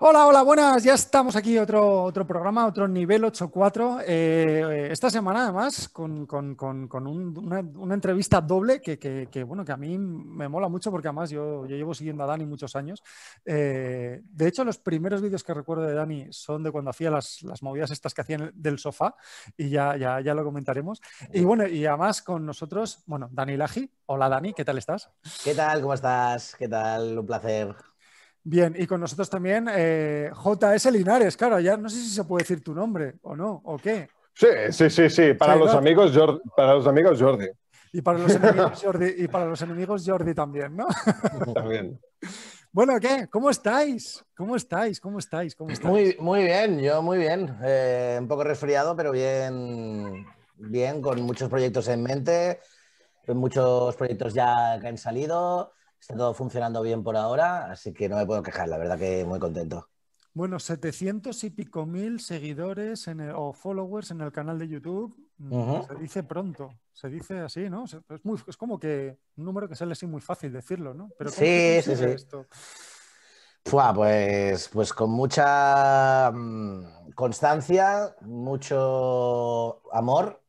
Hola, hola, buenas. Ya estamos aquí, otro, otro programa, otro nivel 8.4. Eh, esta semana, además, con, una, entrevista doble que, bueno, que a mí me mola mucho porque además yo, llevo siguiendo a Dani muchos años. Eh, de hecho, los primeros vídeos que recuerdo de Dani son de cuando hacía las, movidas estas que hacían del sofá y ya, ya, ya lo comentaremos. Y bueno, y además con nosotros, bueno, Dani Laji. Hola, Dani, ¿qué tal estás? ¿Qué tal? ¿Cómo estás? ¿Qué tal? Un placer. Bien, y con nosotros también eh, JS Linares, claro, ya no sé si se puede decir tu nombre o no, o qué. Sí, sí, sí, sí, para los amigos Jordi, para los amigos Jordi. Y para los enemigos Jordi, y para los enemigos Jordi también, ¿no? También. Bueno, ¿qué? ¿Cómo estáis? ¿Cómo estáis? ¿Cómo estáis? ¿Cómo estáis? Muy, muy bien, yo muy bien. Eh, un poco resfriado, pero bien, bien, con muchos proyectos en mente, muchos proyectos ya que han salido. Está todo funcionando bien por ahora, así que no me puedo quejar, la verdad que muy contento. Bueno, 700 y pico mil seguidores en o followers en el canal de YouTube. Mm, se dice pronto, se dice así, ¿no? Es, muy, como que un número que sale así muy fácil decirlo, ¿no? Pero sí, sí, sí. pues, pues con mucha mm, constancia, mucho amor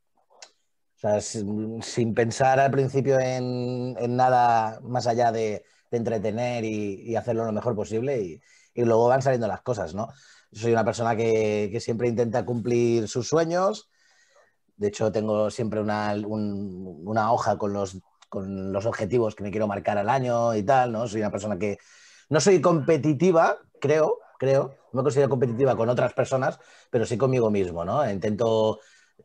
o sea, mm, sin, pensar al principio en, nada más allá de, entretener y, hacerlo lo mejor posible y, luego van saliendo las cosas, ¿no? soy una persona que, siempre intenta cumplir sus sueños. De hecho, tengo siempre una, una hoja con los, con los objetivos que me quiero marcar al año y tal, ¿no? Soy una persona que no soy competitiva, creo, creo. No me considero competitiva con otras personas, pero sí conmigo mismo, ¿no? Intento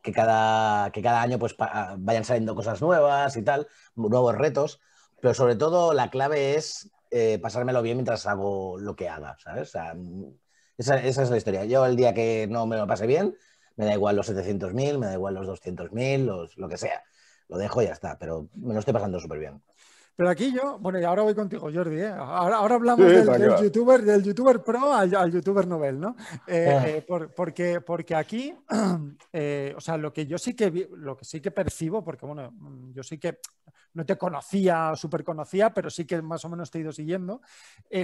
que cada, que cada año pues, vayan saliendo cosas nuevas y tal, nuevos retos, pero sobre todo la clave es eh, pasármelo bien mientras hago lo que haga, ¿sabes? Mm, esa, esa, es la historia. Yo el día que no me lo pase bien, me da igual los 700.000, me da igual los 200.000, lo que sea. Lo dejo y ya está, pero me lo estoy pasando súper bien. Pero aquí yo, bueno, y ahora voy contigo, Jordi, ¿eh? ahora, ahora hablamos del, YouTuber, pro al, youtuber novel, ¿no? Eh, ah. eh, porque, porque aquí, o sea, lo que yo sí que lo que sí que percibo, porque bueno, mm, yo sí que no te conocía, súper conocía, pero sí que más o menos te he ido siguiendo,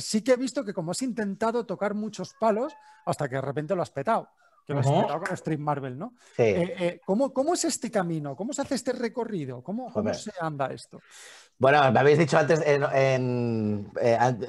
sí que he visto que como has intentado tocar muchos palos hasta que de repente lo has petado que lo has con Street Marvel, ¿no? Sí. Eh, eh, ¿cómo, es este camino? ¿Cómo se hace este recorrido? ¿Cómo, cómo se anda esto? Bueno, me habéis dicho antes, eh,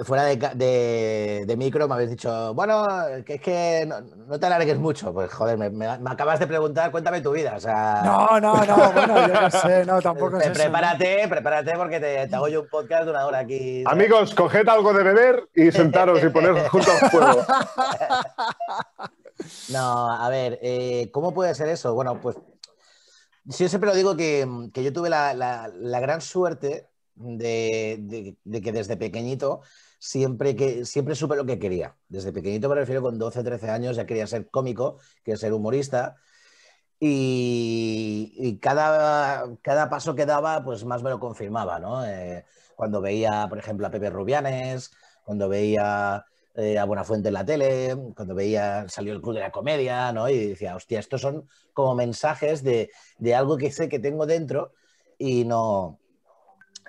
fuera de, micro, me habéis dicho, bueno, que es que no, te alargues mucho. Pues joder, me, acabas de preguntar, cuéntame tu vida. No, no, no, bueno, yo no sé, no, tampoco Es prepárate, prepárate porque te, te, hago yo un podcast de una hora aquí. Amigos, coged algo de beber y sentaros y poneros juntos al fuego. No, a ver, eh, ¿cómo puede ser eso? Bueno, pues yo siempre lo digo que, yo tuve la, gran suerte de, que desde pequeñito siempre, que, siempre supe lo que quería. Desde pequeñito me refiero con 12, 13 años ya quería ser cómico, quería ser humorista. Y, cada, cada paso que daba, pues más me lo confirmaba, ¿no? Eh, cuando veía, por ejemplo, a Pepe Rubianes, cuando veía eh, a fuente en la tele, cuando veía, salió el Club de la Comedia, ¿no? Y decía, hostia, estos son como mensajes de, de algo que sé que tengo dentro y no,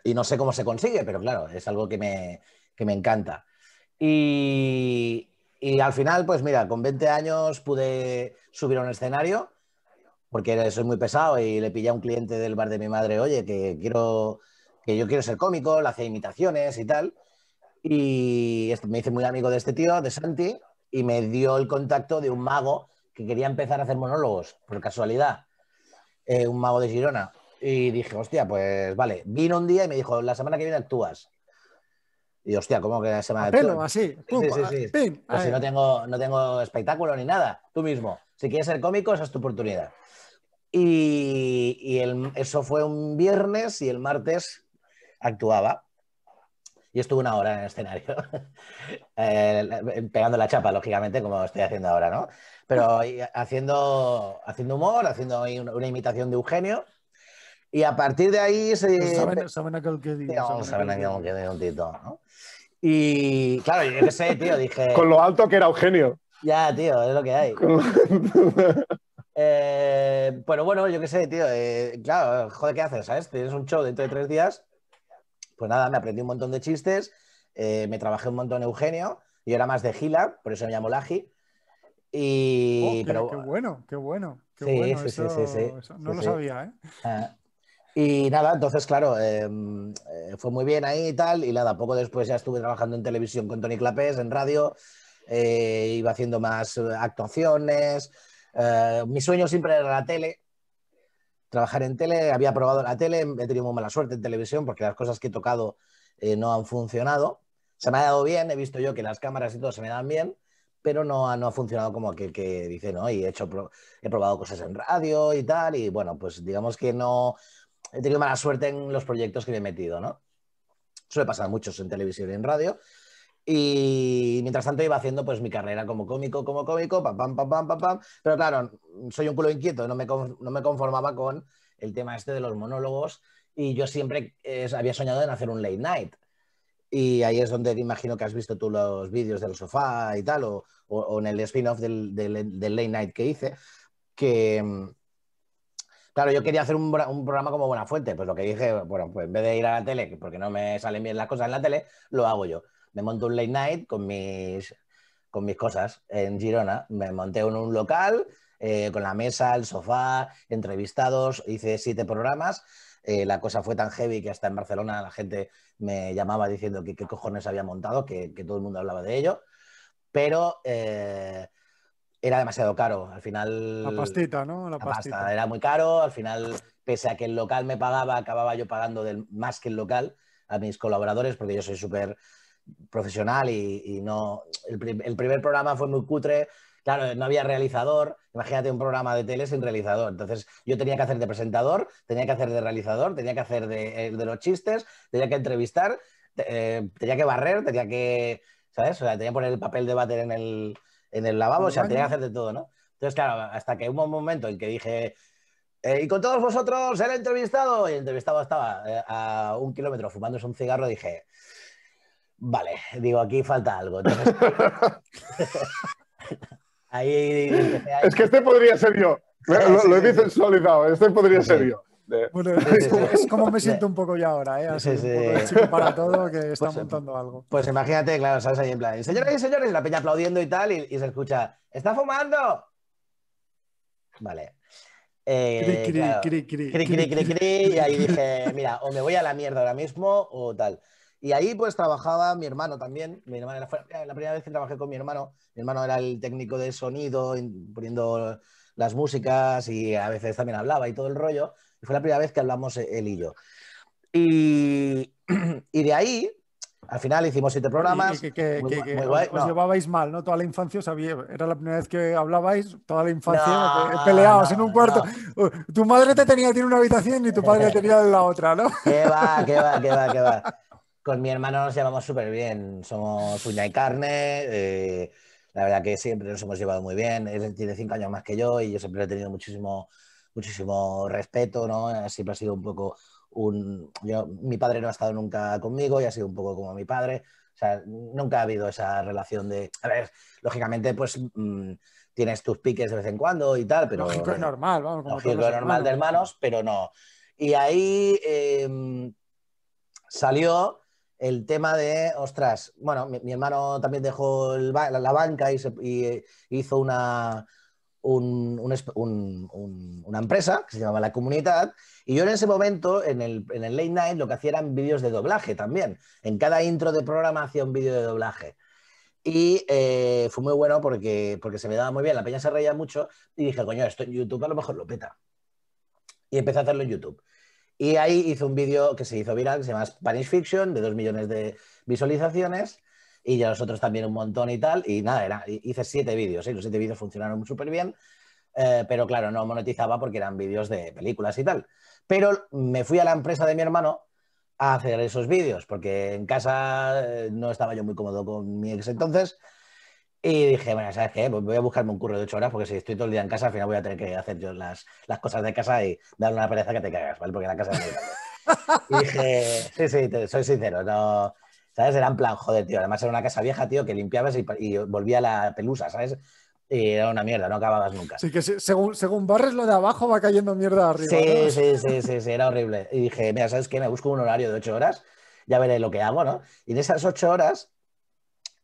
y no sé cómo se consigue, pero claro, es algo que me, que me encanta. Y, y, al final, pues mira, con 20 años pude subir a un escenario, porque soy muy pesado y le pillé a un cliente del bar de mi madre, oye, que quiero que yo quiero ser cómico, le hace imitaciones y tal. Y este, me hice muy amigo de este tío, de Santi, y me dio el contacto de un mago que quería empezar a hacer monólogos, por casualidad. Eh, un mago de Girona. Y dije, hostia, pues vale. Vino un día y me dijo, la semana que viene actúas. Y hostia, ¿cómo que la semana que viene? así. sí, sí, sí. Ah, pues no tengo, no tengo espectáculo ni nada. Tú mismo. Si quieres ser cómico, esa es tu oportunidad. Y, y eso fue un viernes y el martes actuaba. Y estuve una hora en el escenario, eh, pegando la chapa, lógicamente, como estoy haciendo ahora, ¿no? Pero haciendo, haciendo humor, haciendo una, imitación de Eugenio. Y a partir de ahí se... Pues saben, aquel que digo. saben aquel que un tito, Y claro, yo qué sé, tío, dije... Con lo alto que era Eugenio. Ya, tío, es lo que hay. Eh, pero bueno, yo qué sé, tío. Eh, claro, joder, ¿qué haces? ¿Sabes? Tienes un show dentro de tres días pues nada, me aprendí un montón de chistes, eh, me trabajé un montón Eugenio, y era más de Gila, por eso me llamo Laji. Y, oh, qué bueno, qué bueno. Qué sí, bueno. Sí, sí, sí, no lo sabía, ¿eh? Ah, y nada, entonces, claro, em, eh, fue muy bien ahí y tal. Y nada, poco después ya estuve trabajando en televisión con Tony Clapés, en radio. Eh, iba haciendo más actuaciones. mi sueño siempre era la tele trabajar en tele, había probado la tele, he tenido muy mala suerte en televisión porque las cosas que he tocado eh, no han funcionado. Se me ha dado bien, he visto yo que las cámaras y todo se me dan bien, pero no ha, no ha funcionado como aquel que dice, ¿no? Y he, hecho, he probado cosas en radio y tal, y bueno, pues digamos que no, he tenido mala suerte en los proyectos que me he metido, ¿no? Suele pasar muchos en televisión y en radio, y mientras tanto iba haciendo pues mi carrera como cómico, como cómico, pam, pam, pam, pam, pam, pam. Pero claro, soy un culo inquieto, no me, no me conformaba con el tema este de los monólogos y yo siempre eh, había soñado en hacer un late night. Y ahí es donde imagino que has visto tú los vídeos del sofá y tal, o, o, en el spin-off del, del, del, late night que hice, que... Mm, claro, yo quería hacer un, un programa como Buena Fuente, pues lo que dije, bueno, pues en vez de ir a la tele, porque no me salen bien las cosas en la tele, lo hago yo me monto un late night con mis, con mis cosas en Girona. Me monté en un local eh, con la mesa, el sofá, entrevistados, hice siete programas. Eh, la cosa fue tan heavy que hasta en Barcelona la gente me llamaba diciendo que qué cojones había montado, que, todo el mundo hablaba de ello. Pero eh, era demasiado caro. Al final. La pastita, ¿no? La, pastita. era muy caro. Al final, pese a que el local me pagaba, acababa yo pagando más que el local a mis colaboradores, porque yo soy súper profesional y, no. El, primer programa fue muy cutre. Claro, no había realizador. Imagínate un programa de tele sin realizador. Entonces, yo tenía que hacer de presentador, tenía que hacer de realizador, tenía que hacer de, eh, los chistes, tenía que entrevistar, eh, tenía que barrer, tenía que. ¿Sabes? O sea, tenía que poner el papel de bater en el, en el lavabo, o sea, tenía que hacer de todo, ¿no? Entonces, claro, hasta que hubo un momento en que dije, eh, y con todos vosotros el entrevistado, y el entrevistado estaba a un kilómetro fumándose un cigarro, dije, vale, digo, aquí falta algo. ahí Es que este podría ser yo. Lo, lo he solidado. este podría ser yo. es, como me siento un poco ya ahora, ¿eh? Así, para todo que pues, está montando algo. Pues imagínate, claro, sabes ahí en plan, señores y señores, la peña aplaudiendo y tal, y, se escucha, ¡está fumando! Vale. Eh, cri cri, cri, cri cri, y ahí dije, mira, o me voy a la mierda ahora mismo o tal. Y ahí pues trabajaba mi hermano también. Mi hermano la primera vez que trabajé con mi hermano. Mi hermano era el técnico de sonido, poniendo las músicas y a veces también hablaba y todo el rollo. Y fue la primera vez que hablamos eh, él y yo. Y, y de ahí, al final hicimos siete programas. Que, que, os, llevabais mal, ¿no? Toda la infancia sabía. era la primera vez que hablabais, toda la infancia eh, peleabas en un cuarto. Uh, tu madre te tenía, tiene una habitación y tu padre te tenía la otra, ¿no? Qué va, qué va, qué va, qué va con mi hermano nos llevamos súper bien. Somos uña y carne. Eh, la verdad que siempre nos hemos llevado muy bien. Él tiene cinco años más que yo y yo siempre he tenido muchísimo, muchísimo respeto, ¿no? Siempre ha sido un poco un... Yo, mi padre no ha estado nunca conmigo y ha sido un poco como mi padre. O sea, nunca ha habido esa relación de... A ver, lógicamente, pues... Mm, tienes tus piques de vez en cuando y tal, pero... Lógico es normal, vamos. lógico es normal de hermanos, pero no. Y ahí em, salió el tema de, ostras, bueno, mi, hermano también dejó la, banca y, hizo una, una empresa que se llamaba La Comunidad. Y yo en ese momento, en el, en el late night, lo que hacía eran vídeos de doblaje también. En cada intro de programa hacía un vídeo de doblaje. Y eh, fue muy bueno porque, porque se me daba muy bien. La peña se reía mucho y dije, coño, esto en YouTube a lo mejor lo peta. Y empecé a hacerlo en YouTube. Y ahí hizo un vídeo que se hizo viral, que se llama Spanish Fiction, de dos millones de visualizaciones, y ya otros también un montón y tal. Y nada, hice siete vídeos, y ¿eh? los siete vídeos funcionaron súper bien, eh, pero claro, no monetizaba porque eran vídeos de películas y tal. Pero me fui a la empresa de mi hermano a hacer esos vídeos, porque en casa eh, no estaba yo muy cómodo con mi ex entonces, y dije, bueno, ¿sabes qué? Pues voy a buscarme un curro de ocho horas porque si estoy todo el día en casa, al final voy a tener que hacer yo las, las cosas de casa y dar una pereza que te cagas, ¿vale? Porque la casa es muy Y dije, sí, sí, soy sincero, no... ¿Sabes? Era en plan, joder, tío. Además era una casa vieja, tío, que limpiabas y, y volvía la pelusa, ¿sabes? Y era una mierda, no acababas nunca. Sí, que según, según barres lo de abajo va cayendo mierda arriba. Sí, sí, sí, sí, sí, era horrible. Y dije, mira, ¿sabes qué? Me busco un horario de ocho horas, ya veré lo que hago, ¿no? Y en esas ocho horas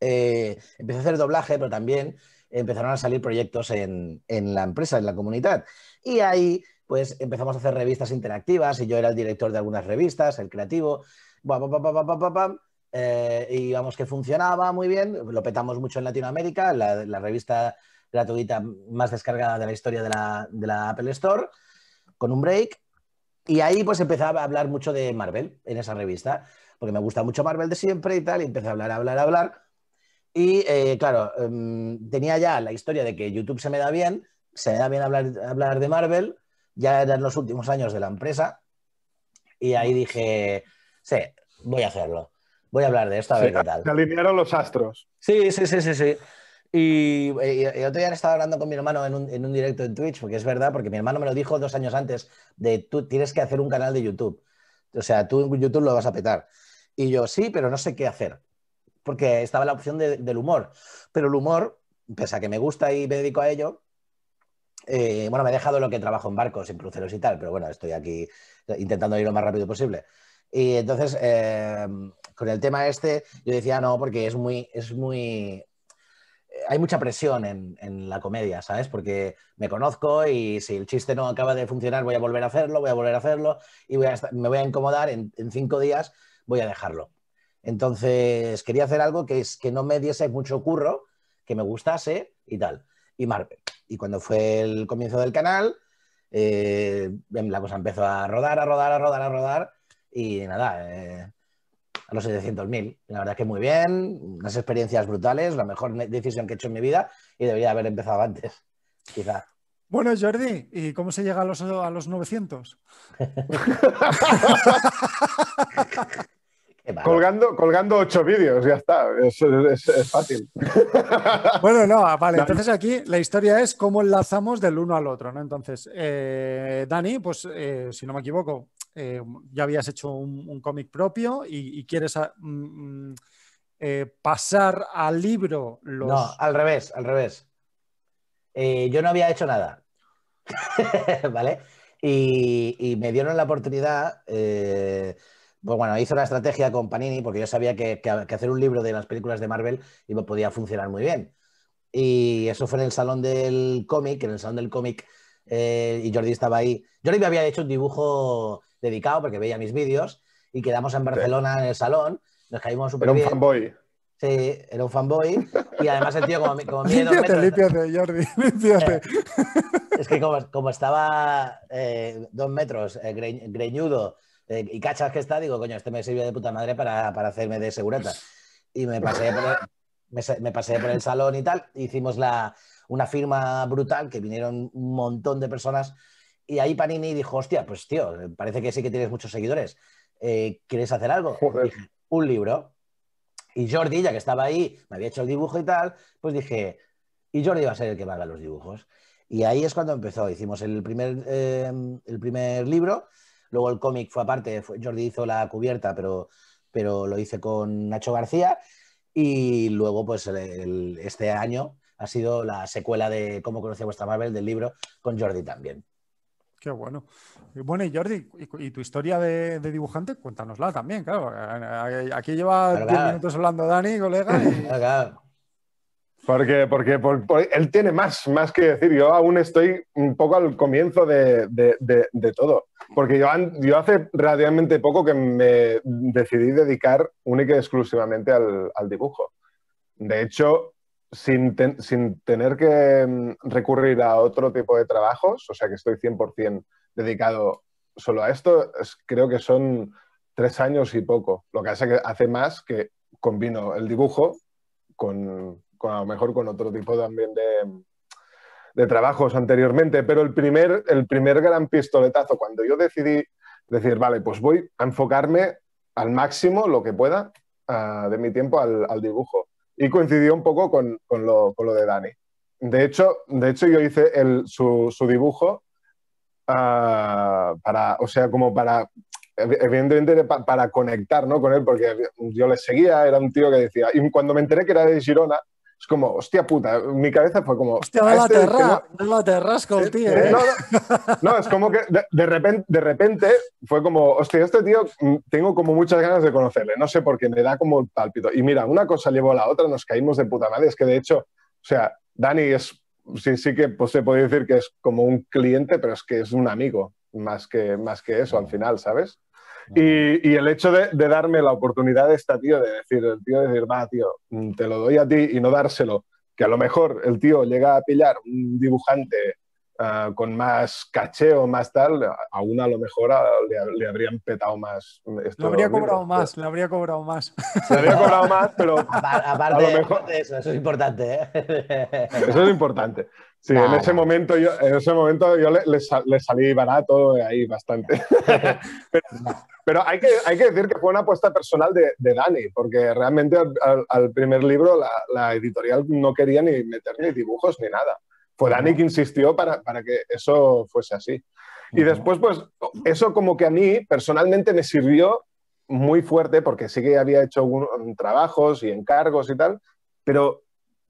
eh, empecé a hacer doblaje, pero también empezaron a salir proyectos en, en, la empresa, en la comunidad. Y ahí, pues, empezamos a hacer revistas interactivas y yo era el director de algunas revistas, el creativo. Eh, y vamos que funcionaba muy bien, lo petamos mucho en Latinoamérica, la, la revista gratuita más descargada de la historia de la, de la Apple Store, con un break. Y ahí pues empezaba a hablar mucho de Marvel en esa revista, porque me gusta mucho Marvel de siempre y tal, y empecé a hablar, a hablar, a hablar. Y eh, claro, em, tenía ya la historia de que YouTube se me da bien, se me da bien hablar, hablar de Marvel, ya eran los últimos años de la empresa, y ahí dije, sí, voy a hacerlo, voy a hablar de esto, a ver qué tal. Se alinearon los astros. Sí, sí, sí, sí, sí. Y, el eh, otro día estaba hablando con mi hermano en un, en un, directo en Twitch, porque es verdad, porque mi hermano me lo dijo dos años antes, de tú tienes que hacer un canal de YouTube. O sea, tú en YouTube lo vas a petar. Y yo, sí, pero no sé qué hacer porque estaba la opción del humor. Pero el humor, pese a que me gusta y me dedico a ello, eh, bueno, me he dejado lo que trabajo en barcos, en cruceros y tal, pero bueno, estoy aquí intentando ir lo más rápido posible. Y entonces, eh, con el tema este, yo decía, no, porque es muy, es muy, eh, hay mucha presión en, la comedia, ¿sabes? Porque me conozco y si el chiste no acaba de funcionar, voy a volver a hacerlo, voy a volver a hacerlo y me voy a incomodar en, cinco días, voy a dejarlo. Entonces quería hacer algo que, es, que no me diese mucho curro, que me gustase y tal. Y Marvel. Y cuando fue el comienzo del canal, eh, la cosa empezó a rodar, a rodar, a rodar, a rodar. Y nada, eh, a los 700.000. La verdad es que muy bien, unas experiencias brutales, la mejor decisión que he hecho en mi vida y debería haber empezado antes, quizá. Bueno, Jordi, ¿y cómo se llega a los, a los 900? Colgando, colgando ocho vídeos, ya está, es, fácil. bueno, no, ah, vale, entonces aquí la historia es cómo enlazamos del uno al otro, ¿no? Entonces, eh, Dani, pues eh, si no me equivoco, eh, ya habías hecho un, cómic propio y, quieres ah, mm, mm, pasar al libro los... No, al revés, al revés. yo no había hecho nada, ¿vale? y, me dieron la oportunidad pues bueno, hizo la estrategia con Panini porque yo sabía que, hacer un libro de las películas de Marvel iba, podía funcionar muy bien. Y eso fue en el salón del cómic, en el salón del cómic, eh, y Jordi estaba ahí. Jordi me había hecho un dibujo dedicado porque veía mis vídeos y quedamos en Barcelona en el salón, nos caímos súper bien. Era un fanboy. Sí, era un fanboy y además el tío como, como mide dos Jordi, eh, es que como, estaba eh, dos metros, greñudo eh, y cachas que está, digo, coño, este me sirvió de puta madre para, para hacerme de segurata. Y me pasé, por el, me, pasé por el salón y tal, hicimos la, una firma brutal que vinieron un montón de personas y ahí Panini dijo, hostia, pues tío, parece que sí que tienes muchos seguidores, eh, ¿quieres hacer algo? un libro. Y Jordi, ya que estaba ahí, me había hecho el dibujo y tal, pues dije, y Jordi va a ser el que valga haga los dibujos. Y ahí es cuando empezó, hicimos el primer, eh, el primer libro Luego el cómic fue aparte, fue, Jordi hizo la cubierta, pero, pero lo hice con Nacho García. Y luego, pues este año ha sido la secuela de Cómo conocía a vuestra Marvel del libro con Jordi también. Qué bueno. Bueno, y Jordi, y, tu historia de, dibujante, cuéntanosla también, claro. Aquí lleva 10 minutos hablando Dani, colega. Y... Porque, porque, él tiene más, más que decir. Yo aún estoy un poco al comienzo de, de, todo. Porque yo, hace relativamente poco que me decidí dedicar única y exclusivamente al, al dibujo. De hecho, sin, sin, tener que mm, recurrir a otro tipo de trabajos, o sea que estoy 100% dedicado solo a esto, creo que son tres años y poco. Lo que hace que hace más que combino el dibujo con, con, a lo mejor con otro tipo también de, de trabajos anteriormente, pero el primer, el primer gran pistoletazo, cuando yo decidí decir, vale, pues voy a enfocarme al máximo lo que pueda ah, de mi tiempo al, dibujo. Y coincidió un poco con, con, lo, con, lo, de Dani. De hecho, de hecho yo hice el, su, su, dibujo ah, para, o sea, como para, evidentemente para conectar ¿no? con él, porque yo le seguía, era un tío que decía, y cuando me enteré que era de Girona, es como, hostia puta, mi cabeza fue como... Hostia, no, la, este no, tío. Eh. No, es como que de, repente, de repente fue como, hostia, este tío mm, tengo como muchas ganas de conocerle, no sé por qué, me da como el pálpito. Y mira, una cosa llevó a la otra, nos caímos de puta madre, es que de hecho, o sea, Dani es, sí, sí que pues, se puede decir que es como un cliente, pero es que es un amigo, más que, más que eso al final, ¿sabes? Y, el hecho de, darme la oportunidad esta, tío, de decir, el tío de decir, va, tío, mm, te lo doy a ti y no dárselo, que a lo mejor el tío llega a pillar un dibujante ah, con más cacheo o más tal, a una a lo mejor ah, le, habrían petado más. Esto habría cobrado más, le habría cobrado más. Le habría cobrado más, pero... Aparte, a lo mejor... de eso, eso es importante. ¿eh? Eso es importante. Sí, en ese momento yo, en ese momento yo le, salí barato ahí bastante. pero, hay, que, hay que decir que fue una apuesta personal de, Dani, porque realmente al, primer libro la, editorial no quería ni meter ni dibujos ni nada. Fue Dani que insistió para, para que eso fuese así. Y después, pues, eso como que a mí personalmente me sirvió muy fuerte, porque sí que había hecho trabajos y encargos y tal, pero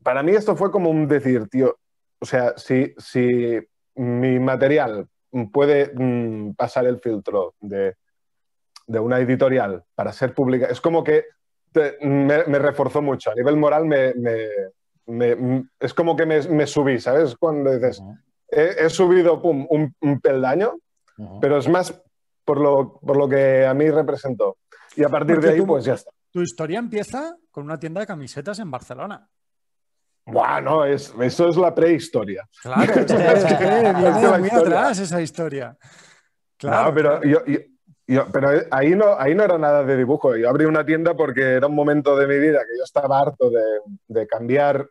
para mí esto fue como un decir, tío, o sea, si, si mi material puede mm, pasar el filtro de, una editorial para ser pública es como que me, reforzó mucho. A nivel moral me, mm, es como que me, subí, ¿sabes? Cuando dices, he, subido pum, un, peldaño, pero es más por lo, por lo, que a mí representó. Y a partir de ahí, pues ya está. Tu historia empieza con una tienda de camisetas en Barcelona. Bueno, es, eso es la prehistoria. Claro, muy atrás esa historia. pero pero ahí no, ahí no era nada de dibujo. Yo abrí una tienda porque era un momento de mi vida que yo estaba harto de, cambiar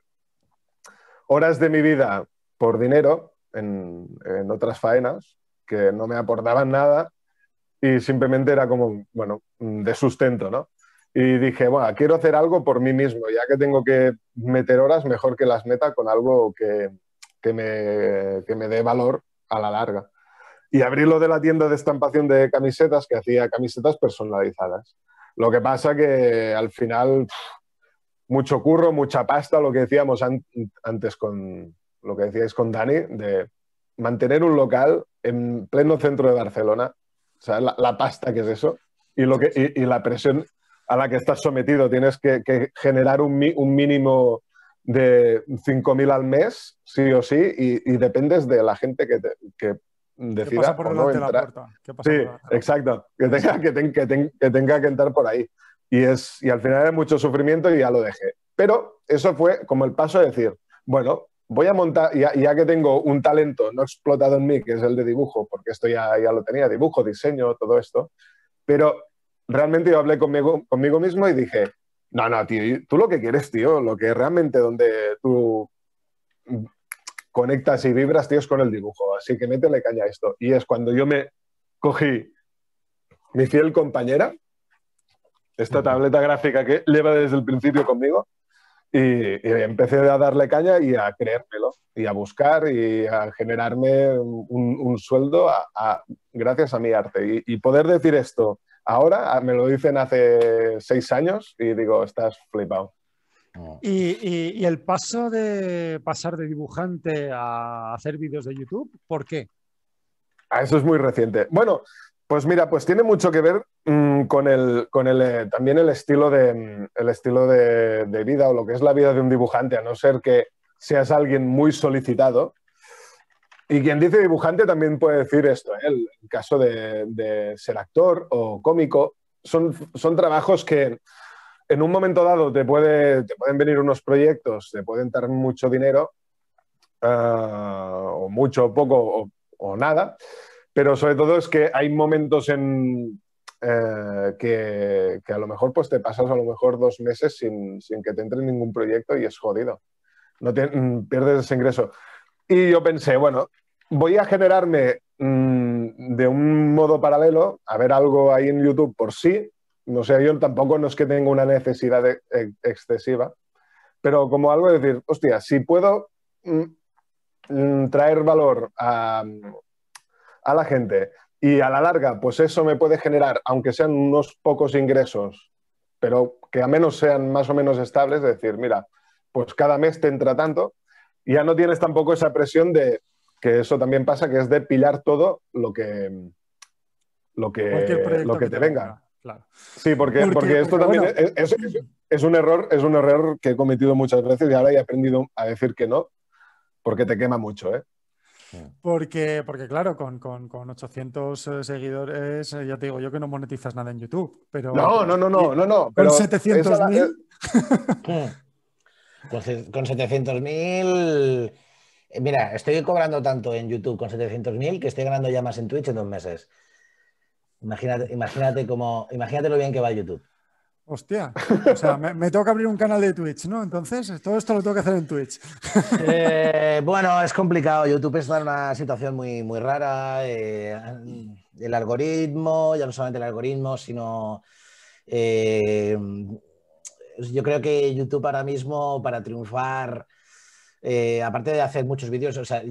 horas de mi vida por dinero en otras faenas que no me aportaban nada y simplemente era como, bueno, de sustento, ¿no? y dije, bueno, quiero hacer algo por mí mismo, ya que tengo que meter horas, mejor que las meta con algo que, que me, que me dé valor a la larga. Y abrí lo de la tienda de estampación de camisetas, que hacía camisetas personalizadas. Lo que pasa que al final, mucho curro, mucha pasta, lo que decíamos antes con lo que decíais con Dani, de mantener un local en pleno centro de Barcelona. O sea, la, pasta que es eso. Y, lo que, y, la presión a la que estás sometido. Tienes que, generar un, mínimo de 5.000 al mes, sí o sí, y, dependes de la gente que, que decida por no entrar. la puerta? sí, exacto, que tenga que, tenga que entrar por ahí. Y, es, y al final hay mucho sufrimiento y ya lo dejé. Pero eso fue como el paso de decir, bueno, voy a montar, ya, ya, que tengo un talento no explotado en mí, que es el de dibujo, porque esto ya, ya lo tenía, dibujo, diseño, todo esto, pero realmente yo hablé conmigo, conmigo mismo y dije, no, no, tío, tú lo que quieres, tío, lo que realmente donde tú conectas y vibras, tío, es con el dibujo. Así que métele caña a esto. Y es cuando yo me cogí mi fiel compañera, esta tableta gráfica que lleva desde el principio conmigo, y, empecé a darle caña y a creérmelo, y a buscar y a generarme un, sueldo a, gracias a mi arte. y poder decir esto Ahora ah, me lo dicen hace seis años y digo, estás flipado. Y, el paso de pasar de dibujante a hacer vídeos de YouTube, ¿por qué? Ah, eso es muy reciente. Bueno, pues mira, pues tiene mucho que ver mm, con el, con eh, también el estilo, de, mm, estilo de, vida o lo que es la vida de un dibujante, a no ser que seas alguien muy solicitado, y quien dice dibujante también puede decir esto, en ¿eh? el, caso de, ser actor o cómico. Son, son trabajos que en un momento dado te, puede, pueden venir unos proyectos, te pueden dar mucho dinero, ah, o mucho, poco, o, nada, pero sobre todo es que hay momentos en... Eh, que, a lo mejor pues te pasas a lo mejor dos meses sin, que te entre ningún proyecto y es jodido. No mm, pierdes ese ingreso. Y yo pensé, bueno, voy a generarme mm, de un modo paralelo, a ver algo ahí en YouTube por sí. No sé, yo tampoco no es que tenga una necesidad e-, e-, excesiva, pero como algo de decir, hostia, si puedo mm, mm, traer valor a, a la gente y a la larga, pues eso me puede generar, aunque sean unos pocos ingresos, pero que a menos sean más o menos estables, es decir, mira, pues cada mes te entra tanto, ya no tienes tampoco esa presión de que eso también pasa, que es de pilar todo lo que, lo que, lo que, te venga. Sí, porque, porque, esto también es, un error, es un error que he cometido muchas veces y ahora he aprendido a decir que no, porque te quema mucho, ¿eh? Porque, porque claro, con, 800 eh, seguidores, eh, ya te digo yo que no monetizas nada en YouTube, pero... No, no, no, no, no, no. Pero 700.000... Con, 700.000... Eh, mira, estoy cobrando tanto en YouTube con 700.000 que estoy ganando ya más en Twitch en dos meses. Imagínate, imagínate, como, imagínate lo bien que va YouTube. Hostia, o sea, me, tengo que abrir un canal de Twitch, ¿no? Entonces, todo esto lo tengo que hacer en Twitch. Eh, bueno, es complicado. YouTube está en una situación muy, muy rara. Eh, el algoritmo, ya no solamente el algoritmo, sino eh, yo creo que YouTube ahora mismo para triunfar, eh, aparte de hacer muchos vídeos, o sea,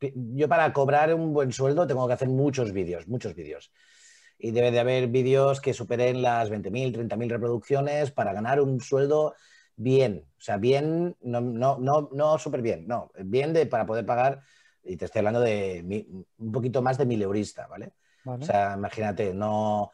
yo para cobrar un buen sueldo tengo que hacer muchos vídeos, muchos vídeos. Y debe de haber vídeos que superen las 20.000, 30.000 reproducciones para ganar un sueldo bien. O sea, bien, no, no, no, no súper bien, no, bien de, para poder pagar, y te estoy hablando de un poquito más de mil eurista, ¿vale? ¿vale? O sea, imagínate, no,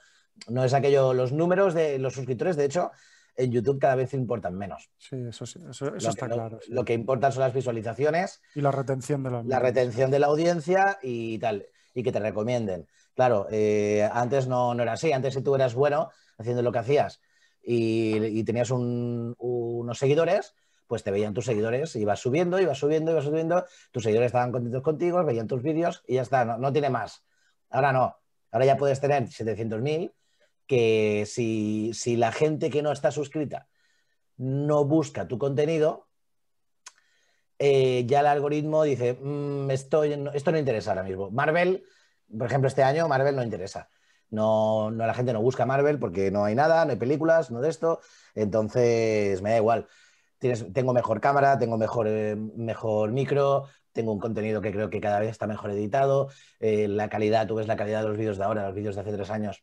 no es aquello, los números de los suscriptores, de hecho, en YouTube cada vez importan menos. Sí, eso, sí, eso, está claro. Lo, que importan son las visualizaciones. Y la retención de la audiencia. La retención de la audiencia y tal, y que te recomienden. Claro, eh, antes no, no, era así, antes si tú eras bueno haciendo lo que hacías y, tenías unos seguidores, pues te veían tus seguidores, y ibas subiendo, ibas subiendo, ibas subiendo, tus seguidores estaban contentos contigo, veían tus vídeos y ya está, no tiene más. Ahora no, ahora ya puedes tener 700.000 que si, la gente que no está suscrita no busca tu contenido, eh, ya el algoritmo dice, mm, esto, no interesa ahora mismo. Marvel, por ejemplo, este año Marvel no interesa. No, no, la gente no busca Marvel porque no hay nada, no hay películas, no de esto. Entonces me da igual. Tienes, tengo mejor cámara, tengo mejor, eh, mejor micro, tengo un contenido que creo que cada vez está mejor editado. Eh, la calidad, tú ves la calidad de los vídeos de ahora, los vídeos de hace tres años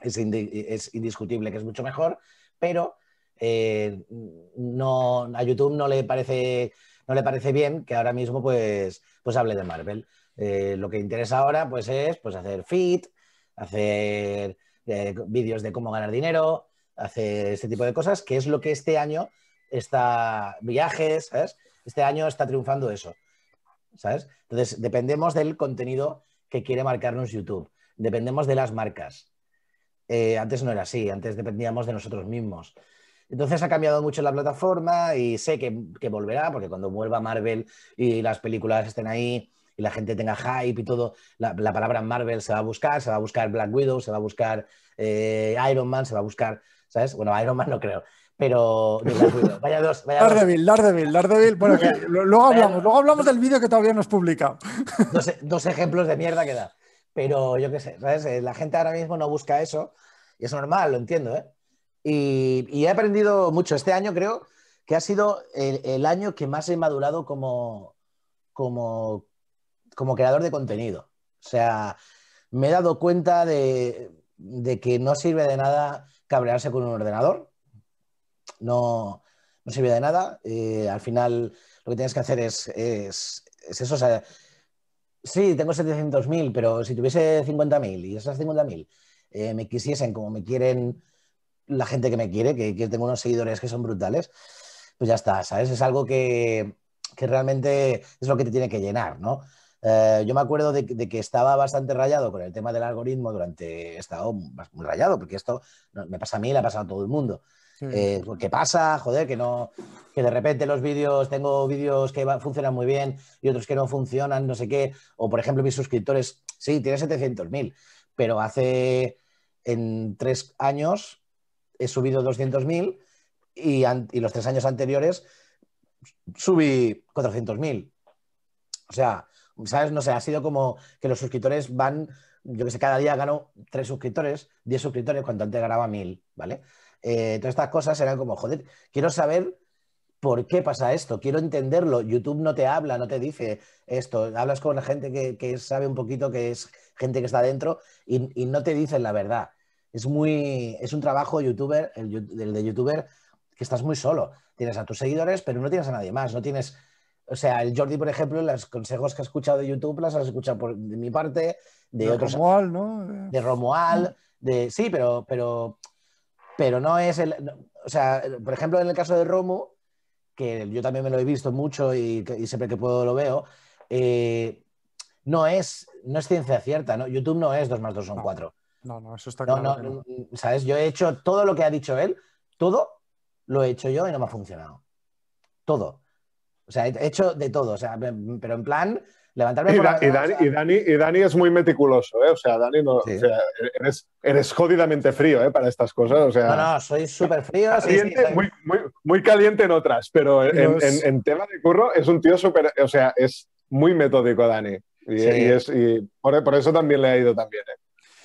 es, indiscutible que es mucho mejor, pero eh, no, a YouTube no le parece no le parece bien que ahora mismo pues, pues hable de Marvel. Eh, lo que interesa ahora pues es pues hacer fit, hacer eh, vídeos de cómo ganar dinero, hacer este tipo de cosas, que es lo que este año está, viajes, ¿sabes? Este año está triunfando eso, ¿sabes? Entonces, dependemos del contenido que quiere marcarnos YouTube, dependemos de las marcas, eh, antes no era así, antes dependíamos de nosotros mismos. Entonces ha cambiado mucho la plataforma y sé que, volverá, porque cuando vuelva Marvel y las películas estén ahí y la gente tenga hype y todo, la, palabra Marvel se va a buscar, se va a buscar Black Widow, se va a buscar eh, Iron Man, se va a buscar, ¿sabes? Bueno, Iron Man no creo, pero vaya dos. Vaya Daredevil, Daredevil, Daredevil. Bueno, luego hablamos, luego hablamos del vídeo que todavía no es publicado. dos ejemplos de mierda que da. Pero yo qué sé, ¿sabes? Eh, la gente ahora mismo no busca eso y es normal, lo entiendo, ¿eh? Y, he aprendido mucho. Este año creo que ha sido el, año que más he madurado como, como, creador de contenido. O sea, me he dado cuenta de, que no sirve de nada cabrearse con un ordenador. No, no sirve de nada. Eh, al final lo que tienes que hacer es, es eso, Sí, tengo 700.000, pero si tuviese 50.000 y esas 50.000 eh, me quisiesen como me quieren la gente que me quiere, que, tengo unos seguidores que son brutales, pues ya está, ¿sabes? Es algo que, realmente es lo que te tiene que llenar, ¿no? Eh, yo me acuerdo de, que estaba bastante rayado con el tema del algoritmo durante, he estado muy rayado, porque esto me pasa a mí, le ha pasado a todo el mundo. Mm. Eh, pues, ¿Qué pasa? Joder, que no, que de repente los vídeos, tengo vídeos que funcionan muy bien y otros que no funcionan, no sé qué. O por ejemplo, mis suscriptores, sí, tiene 700.000, pero hace en tres años he subido 200.000 y, los tres años anteriores subí 400.000. O sea, ¿sabes? No sé, ha sido como que los suscriptores van, yo que sé, cada día gano tres suscriptores, 10 suscriptores, cuando antes ganaba 1.000, ¿vale? Eh, todas estas cosas eran como, joder, quiero saber por qué pasa esto, quiero entenderlo. YouTube no te habla, no te dice esto. Hablas con la gente que, que sabe un poquito, que es gente que está dentro y, no te dicen la verdad. Es, muy, es un trabajo youtuber, el, de youtuber, que estás muy solo. Tienes a tus seguidores, pero no tienes a nadie más, no tienes o sea, el Jordi, por ejemplo, los consejos que ha escuchado de YouTube las has escuchado por, de mi parte, de, de otros. Romual, ¿no? De Romual, mm. de. Sí, pero, pero pero no es el... O sea, por ejemplo, en el caso de Romo, que yo también me lo he visto mucho y, siempre que puedo lo veo, eh, no, es, no es ciencia cierta, ¿no? YouTube no es 2 más 2 son 4. No, no, eso está claro. No, no, mm, ¿Sabes? Yo he hecho todo lo que ha dicho él, todo lo he hecho yo y no me ha funcionado. Todo. O sea, he hecho de todo, o sea, pero en plan levantarme y, y, Dani, es muy meticuloso, ¿eh? O sea, Dani, eres, jodidamente frío, ¿eh? Para estas cosas, o sea... No, no, soy súper frío. Muy, caliente en otras, pero en, tema de curro es un tío súper... O sea, es muy metódico Dani. Y, es, por, eso también le ha ido también, ¿eh?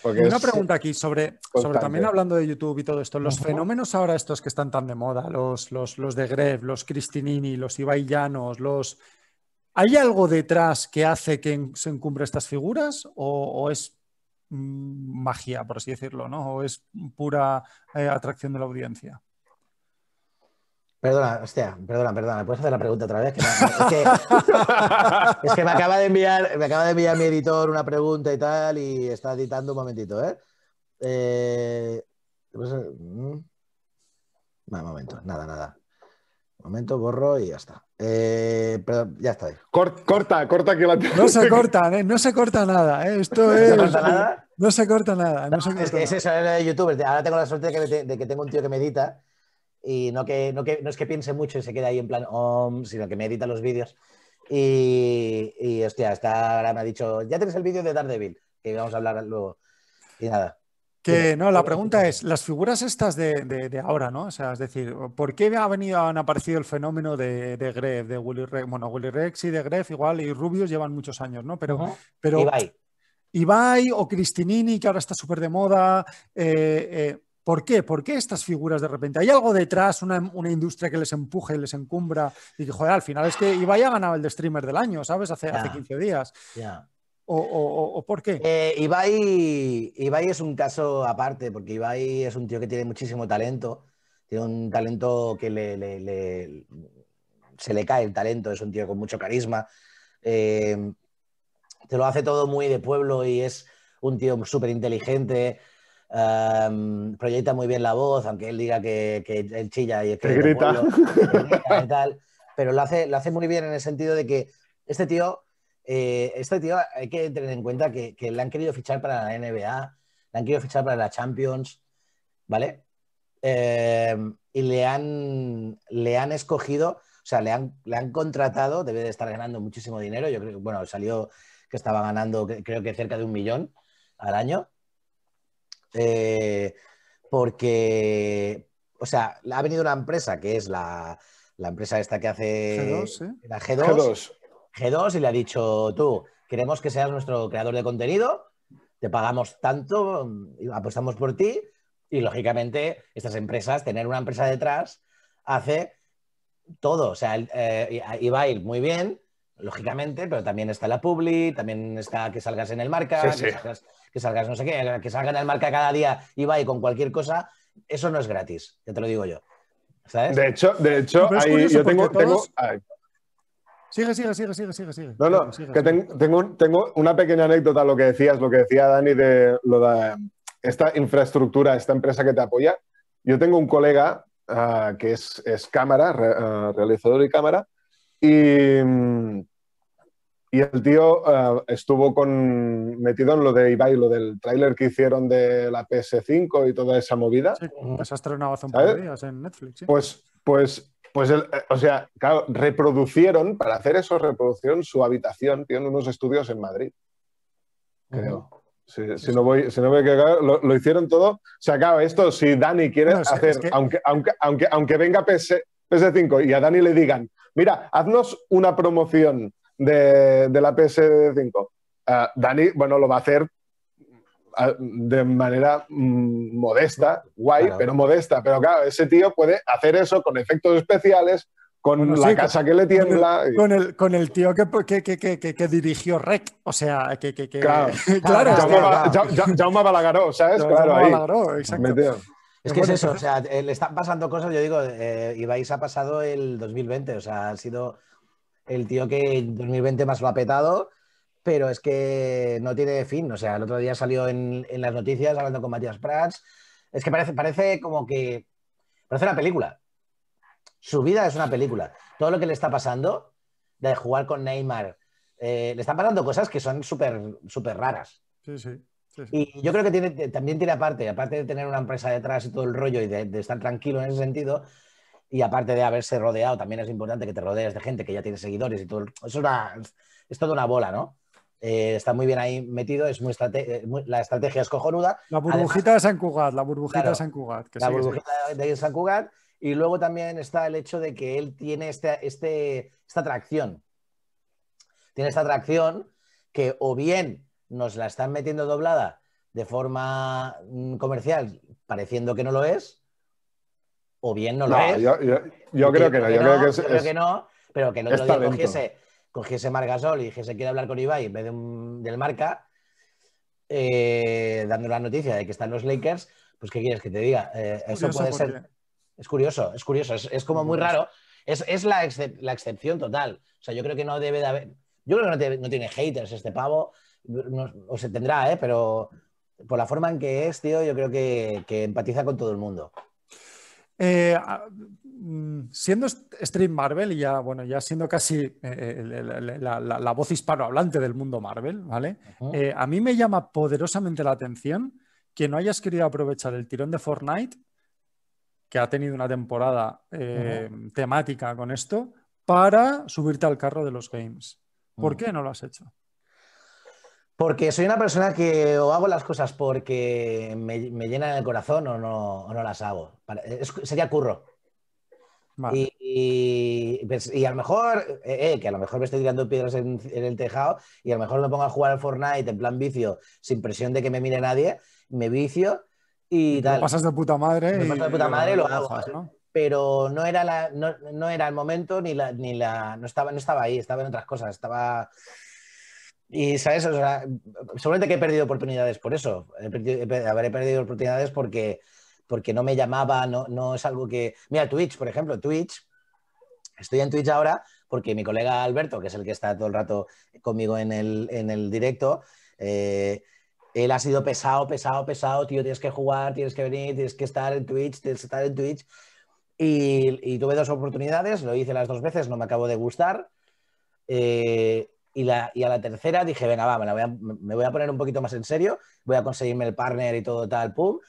Una pregunta aquí sobre, también hablando de YouTube y todo esto, los fenómenos ahora estos que están tan de moda, los, de Grev, los Cristinini, los Ibai Llanos, los, ¿Hay algo detrás que hace que se encumbre estas figuras o, es mm, magia, por así decirlo, ¿no? o es pura eh, atracción de la audiencia? Perdona, hostia, perdona, perdona, ¿me puedes hacer la pregunta otra vez? es, que, me acaba de enviar, acaba de enviar mi editor una pregunta y tal, y está editando un momentito, ¿eh? eh mm. un momento, nada, nada. Momento, borro y ya está. Eh, pero ya está. corta, corta que la No se corta, ¿eh? no se corta nada. Eh. Esto es. ¿No se corta nada? No se ah, corta nada. es que de YouTube. Ahora tengo la suerte de que, tengo un tío que medita y no, que, no, es que piense mucho y se quede ahí en plan sino que medita los vídeos. Y, hostia, hasta ahora me ha dicho, ya tienes el vídeo de Daredevil, que vamos a hablar luego. Y nada. Que no, la pregunta es, las figuras estas de, ahora, ¿no? O sea, es decir, ¿por qué ha venido, han aparecido el fenómeno de, de Gref, de Willy Rex? Bueno, Willy Rex y de Gref igual, y Rubius llevan muchos años, ¿no? Pero, pero Ibai. Ibai o Cristinini, que ahora está súper de moda. Eh, eh, ¿Por qué? ¿Por qué estas figuras de repente? ¿Hay algo detrás, una, industria que les empuje y les encumbra? Y que, joder, al final es que Ibai ha ganado el de streamer del año, ¿sabes? Hace, hace 15 días. ya. ¿O, o, o por qué? Eh, Ibai, es un caso aparte, porque Ibai es un tío que tiene muchísimo talento. Tiene un talento que le, se le cae el talento, es un tío con mucho carisma. Eh, te lo hace todo muy de pueblo y es un tío súper inteligente. Eh, proyecta muy bien la voz, aunque él diga que, él chilla y es que grita y tal, pero lo lo hace muy bien en el sentido de que este tío este tío hay que tener en cuenta que, le han querido fichar para la NBA, le han querido fichar para la Champions, ¿vale? Eh, y le han, le han escogido, o sea, le han, le han contratado, debe de estar ganando muchísimo dinero, yo creo que, bueno, salió que estaba ganando creo que cerca de un millón al año. Eh, porque, o sea, ha venido una empresa que es la, empresa esta que hace la G2, G2, G2 y le ha dicho, tú, queremos que seas nuestro creador de contenido, te pagamos tanto, apostamos por ti y lógicamente estas empresas, tener una empresa detrás hace todo. O sea, eh, a ir muy bien, lógicamente, pero también está la Publi, también está que salgas en el marca, que, Salgas, no sé qué, que salgan en el marca cada día Ibai con cualquier cosa. Eso no es gratis, ya te lo digo yo. De hecho, de hecho, yo tengo, tengo Sigue, sigue, sigue, sigue, sigue, No, no, sigue, que Tengo, tengo, una pequeña anécdota a lo que decías, lo que decía Dani de esta infraestructura, esta empresa que te apoya. Yo tengo un colega ah, que es, cámara, ah, realizador y cámara, y, y el tío ah, estuvo con, metido en lo de Ibai, lo del tráiler que hicieron de la PS5 y toda esa movida. Sí, se pues hace un par de días en Netflix. Pues, pues pues, eh, o sea, claro, reproducieron, para hacer eso, reproducción su habitación, tienen unos estudios en Madrid. Creo. Si, no voy, si no a lo, hicieron todo. Se acaba esto. Si Dani quiere hacer, aunque, aunque, aunque, aunque, venga PS, 5 y a Dani le digan, mira, haznos una promoción de, la PS5. Eh, Dani, bueno, lo va a hacer de manera mm, modesta, guay, pero modesta. Pero claro, ese tío puede hacer eso con efectos especiales, con la casa que le tiembla. Con el, con el, tío que, que, que, que, dirigió Rec. O sea, que. Claro, claro. Jaume, Balagaró, ¿sabes? claro, Balagaró, exacto. Es que es eso, o sea, eh, le están pasando cosas, yo digo, eh, ha pasado el 2020, o sea, ha sido el tío que en 2020 más lo ha petado, pero es que no tiene fin. O sea, el otro día salió en, las noticias hablando con Matías Prats. Es que parece, parece como que. Parece una película. Su vida es una película. Todo lo que le está pasando, de jugar con Neymar, eh, le están pasando cosas que son súper súper raras. Sí, sí, y yo creo que tiene, eh, también tiene aparte, aparte de tener una empresa detrás y todo el rollo y de, estar tranquilo en ese sentido, y aparte de haberse rodeado, también es importante que te rodees de gente que ya tiene seguidores y todo. es, es toda una bola, ¿no? Eh, está muy bien ahí metido, es muy, eh, la estrategia es cojonuda. La burbujita de San Cugat, la burbujita de San Cugat. la burbujita de San Cugat. Y luego también está el hecho de que él tiene este, este, esta atracción. Tiene esta atracción que o bien nos la están metiendo doblada de forma mm, comercial, pareciendo que no lo es, o bien no lo es. Yo, creo que no, yo creo que, no, es, creo que no, pero que cogiese Margasol y dijese quiere hablar con Ibai en vez de del marca, eh, dando la noticia de que están los Lakers, pues ¿qué quieres que te diga? es eh, eso puede ser... Es curioso, es curioso, es, como muy raro. Es, la, excepción total. O sea, yo creo que no debe de haber... Yo creo que no, tiene haters este pavo, o se tendrá, eh, pero por la forma en que es, tío, yo creo que, que empatiza con todo el mundo. Eh, mm, siendo Stream Marvel y ya, bueno, ya siendo casi eh, eh, la, voz hispanohablante del mundo Marvel, ¿vale? a mí me llama poderosamente la atención que no hayas querido aprovechar el tirón de Fortnite, que ha tenido una temporada temática con esto, para subirte al carro de los games. ¿Por mm. qué no lo has hecho? Porque soy una persona que o hago las cosas porque me, me llenan el corazón o no, las hago. sería curro. Y, pues, y, a lo mejor, eh, eh, que a lo mejor me estoy tirando piedras en, el tejado y a lo mejor me pongo a jugar al Fortnite en plan vicio, sin presión de que me mire nadie, me vicio y, tal. tal. pasas de puta madre. Me pasas de puta madre y lo, hago. Pero no era, la, no, era el momento ni la, ni la. no estaba, no estaba ahí, estaba en otras cosas. Estaba y sabes, seguramente que he perdido oportunidades por eso. perdido, habré perdido oportunidades porque, porque no me llamaba, no, es algo que. Mira, Twitch, por ejemplo, Twitch. Estoy en Twitch ahora porque mi colega Alberto, que es el que está todo el rato conmigo en el, directo, eh, él ha sido pesado, pesado, pesado, tío, tienes que jugar, tienes que venir, tienes que estar en Twitch, tienes que estar en Twitch. Y, tuve dos oportunidades, lo hice las dos veces, no me acabo de gustar. Eh, y, a la tercera dije, venga, va, me, voy a, me, voy a, poner un poquito más en serio, voy a conseguirme el partner y todo tal, pum,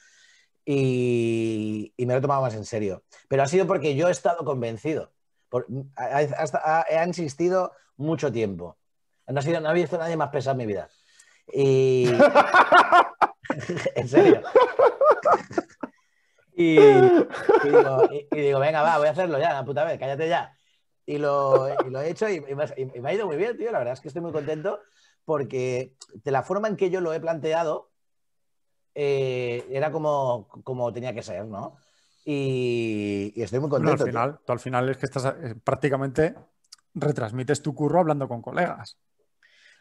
y, me lo he tomado más en serio. Pero ha sido porque yo he estado convencido, he ha, insistido mucho tiempo. No, ha sido, no visto nadie más pesado en mi vida. Y... en serio. y, digo, venga, va, voy a hacerlo ya, la puta vez, cállate ya. Eh, y lo, he hecho y, me, ha ido muy bien, tío. La verdad es que estoy muy contento porque de la forma en que yo lo he planteado eh, era como, como tenía que ser, ¿no? Y, estoy muy contento. al final, tú al final es que estás eh, prácticamente retransmites tu curro hablando con colegas.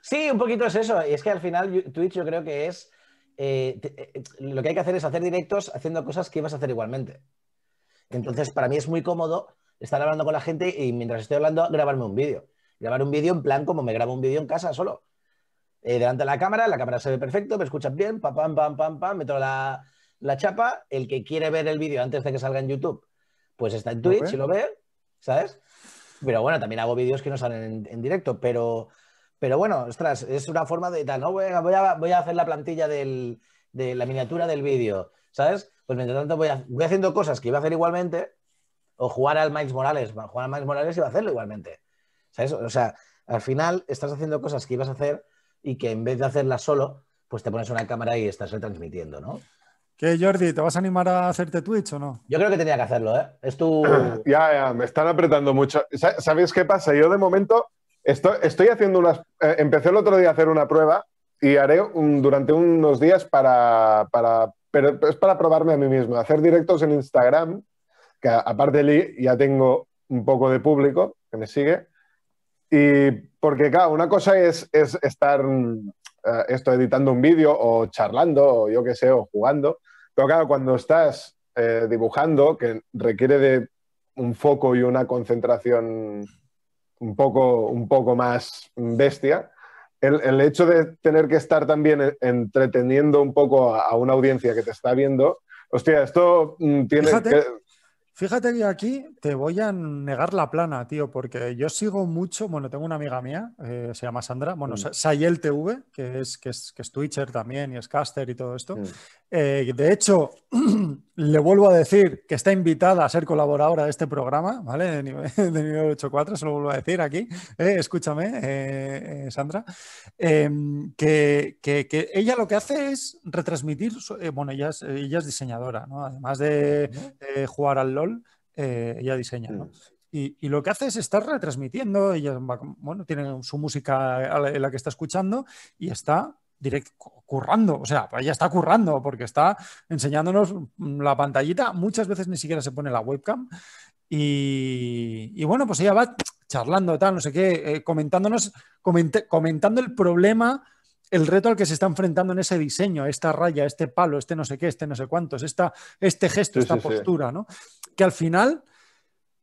Sí, un poquito es eso. Y es que al final Twitch yo creo que es... lo que hay que hacer es hacer directos haciendo cosas que ibas a hacer igualmente. Entonces, para mí es muy cómodo estar hablando con la gente y mientras estoy hablando, grabarme un vídeo. Grabar un vídeo en plan como me grabo un vídeo en casa solo. Eh, delante de la cámara, la cámara se ve perfecto, me escuchas bien, pam, pam, pam, pam, pam, meto la, la chapa. El que quiere ver el vídeo antes de que salga en YouTube, pues está en Twitch y lo ve, ¿sabes? Pero bueno, también hago vídeos que no salen en, directo, pero, pero bueno, ostras, es una forma de tal, ¿no? Voy a, voy a, hacer la plantilla del, de la miniatura del vídeo, ¿sabes? Pues mientras tanto voy haciendo cosas que iba a hacer igualmente, o jugar al Miles Morales. Jugar al Miles Morales iba a hacerlo igualmente. O sea, al final estás haciendo cosas que ibas a hacer y que en vez de hacerlas solo, pues te pones una cámara y estás retransmitiendo, ¿no? ¿Qué, Jordi? ¿Te vas a animar a hacerte Twitch o no? Yo creo que tenía que hacerlo, ¿eh? Es tu... ya, ya, me están apretando mucho. ¿Sabéis qué pasa? Yo de momento estoy, haciendo unas... Eh, empecé el otro día a hacer una prueba y haré un, durante unos días para, para... Pero es para probarme a mí mismo. Hacer directos en Instagram aparte de ya tengo un poco de público que me sigue. Y porque, claro, una cosa es, estar eh, editando un vídeo o charlando o yo qué sé, o jugando. Pero claro, cuando estás eh, dibujando, que requiere de un foco y una concentración un poco, un poco más bestia, el, hecho de tener que estar también e, entreteniendo un poco a, una audiencia que te está viendo, hostia, esto mm, tiene que Fíjate que aquí te voy a negar la plana, tío, porque yo sigo mucho, bueno, tengo una amiga mía, eh, se llama Sandra, bueno, mm. Sayel TV, que es, que, es, que es Twitcher también y es caster y todo esto. Mm. Eh, de hecho, Le vuelvo a decir que está invitada a ser colaboradora de este programa, ¿vale? De nivel, 8.4, se lo vuelvo a decir aquí. Eh, escúchame, eh, eh, Sandra. Em, que, ella lo que hace es retransmitir, bueno, ella es, diseñadora, ¿no? Además de, jugar al LOL, ella diseña, ¿no? Y, y, lo que hace es estar retransmitiendo, ella bueno, tiene su música en la que está escuchando y está directo currando, o sea, ella pues está currando porque está enseñándonos mm, la pantallita, muchas veces ni siquiera se pone la webcam y, bueno, pues ella va charlando, tal, no sé qué, eh, comentándonos, comentando el problema, el reto al que se está enfrentando en ese diseño, esta raya, este palo, este no sé qué, este no sé cuántos, esta, este gesto, esta postura, ¿no? Que al final,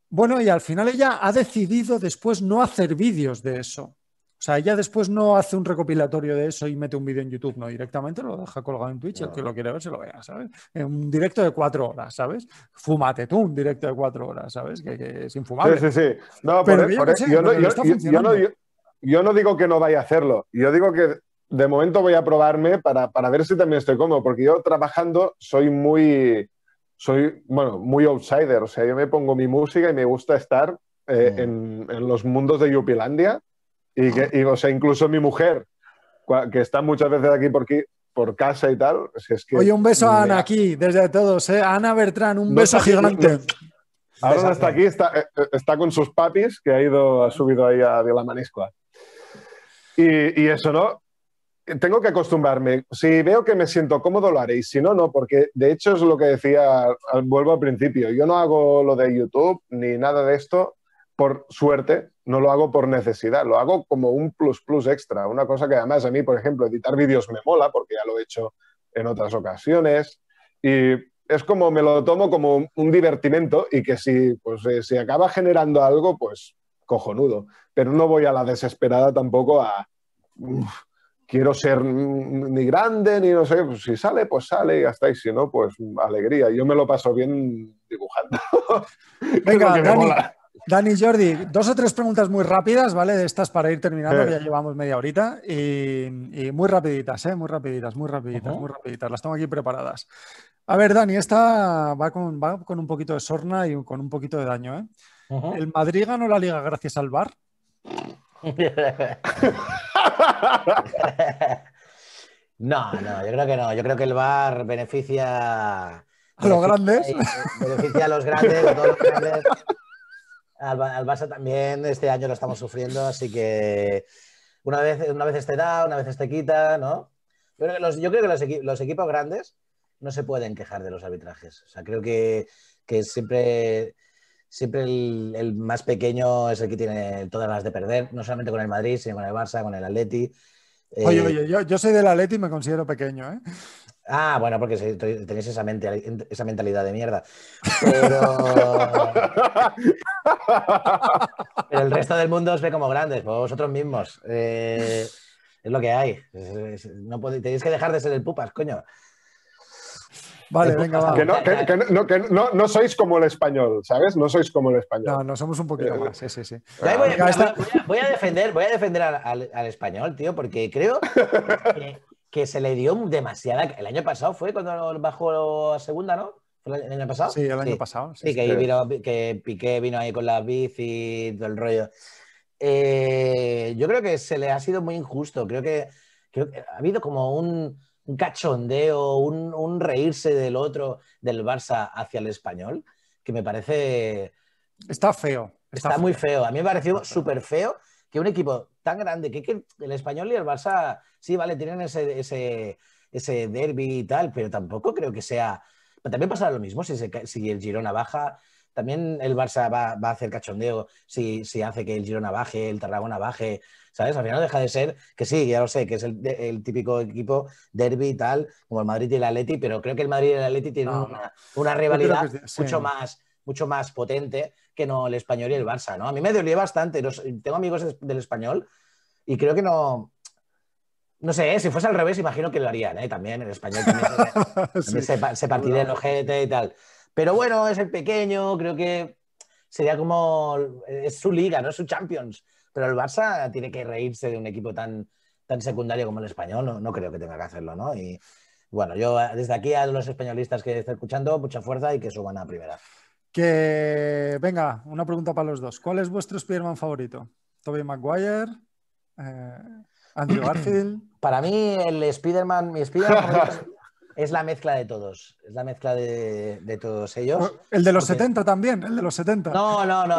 bueno, y al final ella ha decidido después no hacer vídeos de eso. O sea, ella después no hace un recopilatorio de eso y mete un vídeo en YouTube, no, directamente lo deja colgado en Twitch, el que lo quiere ver se lo vea, ¿sabes? En un directo de cuatro horas, ¿sabes? Fúmate tú un directo de cuatro horas, ¿sabes? Que, es infumable. Sí, sí, sí. No, pero yo no digo que no vaya a hacerlo, yo digo que de momento voy a probarme para, ver si también estoy cómodo, porque yo trabajando soy muy, soy, bueno, muy outsider, o sea, yo me pongo mi música y me gusta estar eh, mm. en, en los mundos de Yupilandia y, que, o sea, incluso mi mujer, que está muchas veces aquí por, por casa y tal. Oye, un beso a Ana aquí, desde todos. ¿eh? Ana Bertrán, un beso gigante. ahora está aquí, eh, eh, está, con sus papis, que ha ido, ha subido ahí a la Maniscoa. Y, y eso, ¿no? Tengo que acostumbrarme. Si veo que me siento cómodo, lo haré. Y si no, no, porque de hecho es lo que decía, vuelvo al principio. Yo no hago lo de YouTube ni nada de esto por suerte, no lo hago por necesidad, lo hago como un plus plus extra, una cosa que además a mí, por ejemplo, editar vídeos me mola porque ya lo he hecho en otras ocasiones y es como me lo tomo como un divertimento y que si, pues, eh, se acaba generando algo, pues cojonudo, pero no voy a la desesperada tampoco a... quiero ser ni grande, ni no sé, pues, si sale, pues sale y hasta y si no, pues alegría. Yo me lo paso bien dibujando. Venga, Dani, Dani Jordi, dos o tres preguntas muy rápidas, ¿vale? De estas para ir terminando, ya llevamos media horita. Y, muy rapiditas, ¿eh? Muy rapiditas, muy rapiditas, muy rapiditas. Las tengo aquí preparadas. A ver, Dani, esta va con, va con un poquito de sorna y con un poquito de daño, ¿eh? ¿El Madrid ganó la liga gracias al Bar. no, no, yo creo que no. Yo creo que el Bar beneficia... A los grandes. Beneficia a los grandes, a todos los grandes. Al, Barça también este año lo estamos sufriendo, así que una vez, una vez te este da, una vez te este quita, ¿no? Yo creo que, los, yo creo que los, equipos grandes no se pueden quejar de los arbitrajes. O sea, creo que, siempre, siempre el, más pequeño es el que tiene todas las de perder, no solamente con el Madrid, sino con el Barça, con el Atleti. Oye, eh, oye, yo, yo soy del Atleti y me considero pequeño, ¿eh? Ah, bueno, porque tenéis esa, esa mentalidad de mierda. Pero... el resto del mundo os ve como grandes, pues vosotros mismos. Eh, es lo que hay. No tenéis que dejar de ser el pupas, coño. Vale, venga, va. Que, no, sois como el español, ¿sabes? No sois como el español. No, no somos un poquito eh, más, sí, sí, Voy, a, defender, voy a defender al, al español, tío, porque creo que se le dio demasiada. El año pasado fue cuando bajó a segunda, ¿no? ¿El año pasado? Sí, el año pasado. Sí, que, Piqué vino ahí con la bici y todo el rollo. Eh, yo creo que se le ha sido muy injusto. Creo que, ha habido como un, cachondeo, un, reírse del otro, del Barça hacia el español, que me parece. Está feo. Está, muy feo. A mí me pareció súper feo que un equipo tan grande, que, el español y el Barça, sí, vale, tienen ese, ese, ese derby y tal, pero tampoco creo que sea... también pasa lo mismo si, el Girona baja, también el Barça va, va a hacer cachondeo si, si, hace que el Girona baje, el Tarragona baje, ¿sabes? Al final deja de ser que sí, ya lo sé, que es el, el típico equipo derby y tal, como el Madrid y el Atleti, pero creo que el Madrid y el Atleti tienen una, rivalidad mucho, más, mucho más potente que no el español y el Barça, ¿no? A mí me dolía bastante. tengo amigos del español y creo que no. No sé, si fuese al revés, imagino que lo harían, ¿eh? También el español también, se, partiría el ojete y tal. Pero bueno, es el pequeño, creo que sería como. Es su liga, ¿no? Es su Champions. Pero el Barça tiene que reírse de un equipo tan, tan secundario como el español, no, no creo que tenga que hacerlo, ¿no? Y bueno, yo desde aquí a los españolistas que están escuchando, mucha fuerza y que suban a primera. Que venga, una pregunta para los dos. ¿Cuál es vuestro Spiderman favorito? ¿Toby Maguire? Eh, ¿Andrew Garfield? Para mí, el Spiderman, mi spider es, la mezcla de todos. Es la mezcla de, todos ellos. El de los 70 también, el de los 70. No, no, no,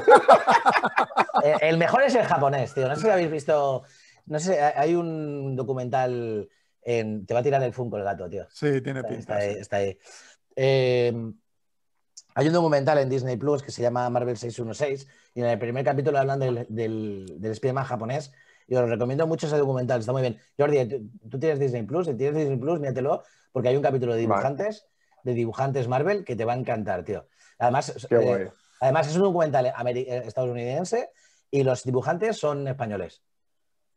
el, mejor es el japonés, tío. No sé si habéis visto. No sé, hay un documental. En, te va a tirar el Funko el gato, tío. Sí, tiene pinta. está ahí. Em, hay un documental en Disney Plus que se llama Marvel 616 y en el primer capítulo hablan del, del, japonés. Y os recomiendo mucho ese documental, está muy bien. Jordi, tú, tienes Disney Plus, si tienes Disney Plus, míratelo, porque hay un capítulo de dibujantes, de dibujantes Marvel, que te va a encantar, tío. Además, eh, además es un documental eh, estadounidense y los dibujantes son españoles.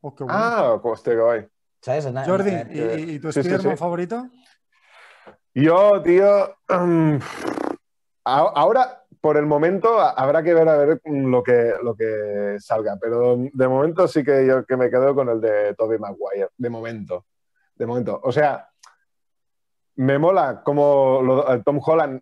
Oh, ah, pues ¿Sabes? Jordi, ¿y, tu sí, favorito? Yo, tío, em, ahora, por el momento, habrá que ver a ver lo que, lo que salga, pero de momento sí que yo que me quedo con el de Toby Maguire, de momento, de momento. O sea, me mola como Tom Holland,